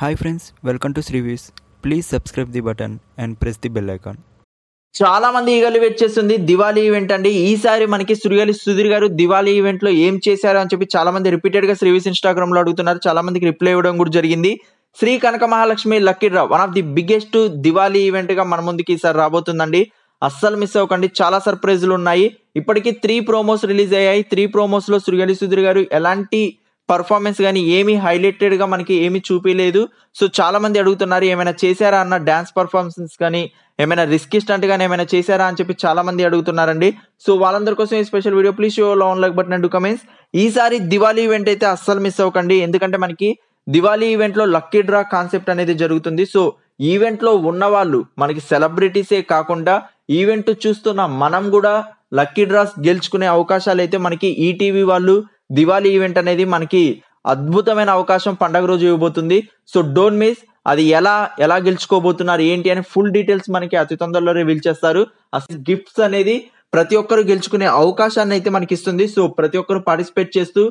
hi friends welcome to శ్రీవీస్ please subscribe the button and press the bell icon చాలా మంది ఈగలు wait చేస్తుంది దివాళీ ఈవెంట్ అండి ఈసారి మనకి సురిగాలి సుధీర్ గారు దివాళీ ఈవెంట్ లో ఏం చేశారు అని చెప్పి చాలా మంది రిపీటెడ్ గా శ్రీవీస్ ఇన్స్టాగ్రామ్ లో అడుగుతున్నారు చాలా మందికి రిప్లై ఇవ్వడం కూడా జరిగింది Shri Kanaka Mahalakshmi lucky draw one of the biggest Diwali event గా మన ముందుకి ఈసారి రాబోతుందండి అస్సలు మిస్ అవ్వకండి చాలా సర్ప్రైజ్లు ఉన్నాయి ఇప్పటికీ త్రీ ప్రోమోస్ రిలీజ్ అయ్యాయి త్రీ ప్రోమోస్ లో సురిగాలి సుధీర్ గారు ఎలాంటి పర్ఫార్మెన్స్ కానీ ఏమీ హైలైటెడ్గా మనకి ఏమీ చూపించలేదు సో చాలామంది అడుగుతున్నారు ఏమైనా చేశారా అన్న డ్యాన్స్ పర్ఫార్మెన్స్ కానీ ఏమైనా రిస్క్ స్టంట్ కానీ ఏమైనా చేశారా అని చెప్పి చాలామంది అడుగుతున్నారండి సో వాళ్ళందరి కోసం ఈ special video please show love like button and comments ఈసారి దివాళీ ఈవెంట్ అయితే అస్సలు మిస్ అవ్వకండి ఎందుకంటే మనకి దివాళీ ఈవెంట్లో లక్కీ డ్రా కాన్సెప్ట్ అనేది జరుగుతుంది సో ఈవెంట్లో వాళ్ళు మనకి సెలబ్రిటీసే కాకుండా ఈవెంట్ చూస్తున్న మనం కూడా లక్కీ డ్రాస్ గెలుచుకునే అవకాశాలు అయితే మనకి ఈటీవీ e వాళ్ళు దివాళీ ఈవెంట్ అనేది మనకి అద్భుతమైన అవకాశం పండగ రోజు ఇవ్వబోతుంది సో డోంట్ మిస్ అది ఎలా ఎలా గెలుచుకోబోతున్నారు ఏంటి అని ఫుల్ డీటెయిల్స్ మనకి అతి తొందరలో రివీల్ చేస్తారు అసలు గిఫ్ట్స్ అనేది ప్రతి ఒక్కరు గెలుచుకునే అవకాశాన్ని అయితే మనకి ఇస్తుంది సో ప్రతి ఒక్కరు పార్టిసిపేట్ చేస్తూ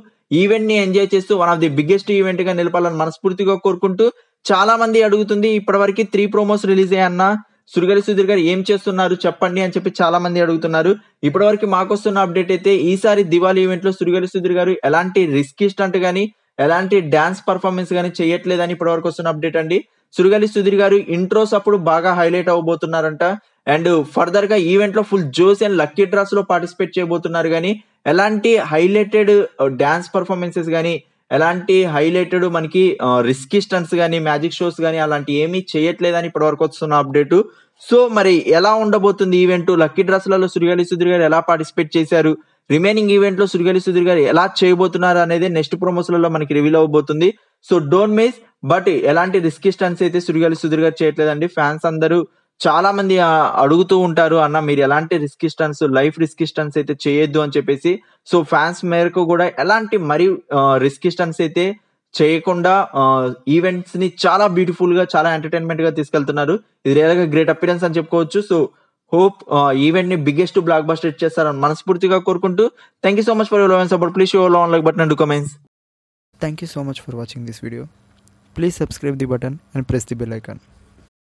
ఈవెంట్ ని ఎంజాయ్ చేస్తూ one of the biggest event గా నిలపాలని మనస్ఫూర్తిగా కోరుకుంటూ చాలా మంది అడుగుతుంది ఇప్పటివరకు త్రీ ప్రోమోస్ రిలీజ్ అయ్యన్నా సుడిగాలి సుధీర్ గారు ఏం చేస్తున్నారు చెప్పండి అని చెప్పి చాలా మంది అడుగుతున్నారు ఇప్పటివరకు మాకు వస్తున్న అప్డేట్ అయితే ఈసారి దివాళీ ఈవెంట్ లో సుడిగాలి సుధీర్ గారు ఎలాంటి రిస్క్ ఇస్టంట్ కానీ ఎలాంటి డాన్స్ పర్ఫార్మెన్స్ కానీ చేయట్లేదని ఇప్పటివరకు వస్తున్న అప్డేట్ అండి సురగలి సుధీర్ గారు ఇంట్రోస్ అప్పుడు బాగా హైలైట్ అవ్వబోతున్నారంట అండ్ ఫర్దర్ గా ఈవెంట్ లో ఫుల్ జోస్ అండ్ లక్కీ డ్రాస్ లో పార్టిసిపేట్ చేయబోతున్నారు కానీ ఎలాంటి హైలైటెడ్ డాన్స్ పర్ఫార్మెన్సెస్ కానీ ఎలాంటి హైలైటెడ్ మనకి రిస్కీ స్టన్స్ కానీ మ్యాజిక్ షోస్ కానీ అలాంటి ఏమీ చేయట్లేదని వరకు వస్తున్న అప్డేటు సో మరి ఎలా ఉండబోతుంది ఈవెంట్ లక్కీ డ్రెస్లలో సురిగాలి సుధీర్ గారు ఎలా పార్టిసిపేట్ చేశారు రిమైనింగ్ ఈవెంట్లో సురిగాలి సుధీర్ గారు ఎలా చేయబోతున్నారు అనేది నెక్స్ట్ ప్రమోషన్లలో మనకి రివీల్ అవ్వబోతుంది సో డోంట్ మిస్ బట్ ఎలాంటి రిస్కీ స్టన్స్ అయితే సురిగాలి సుధీర్ గారు చేయట్లేదండి ఫ్యాన్స్ అందరూ చాలా మంది అడుగుతూ ఉంటారు అన్న మీరు ఎలాంటి రిస్కిస్టన్స్ లైఫ్ రిస్కిస్టన్స్ అయితే చేయొద్దు అని చెప్పేసి సో ఫ్యాన్స్ మేరకు కూడా ఎలాంటి మరి రిస్కిస్టన్స్ అయితే చేయకుండా ఈవెంట్స్ ని చాలా బ్యూటిఫుల్ గా చాలా ఎంటర్టైన్మెంట్ గా తీసుకెళ్తున్నారు ఇది రియల్ గ్రేట్ అపిరెన్స్ అని చెప్పుకోవచ్చు సో హోప్ ఈవెంట్ ని బిగ్గెస్ట్ బ్లాక్ బస్టర్ ఇచ్చేస్తారని మనస్ఫూర్తిగా కోరుకుంటూ thank you so much for your love support please your love like button and comments thank you so much for watching this video please subscribe the button and press the bell icon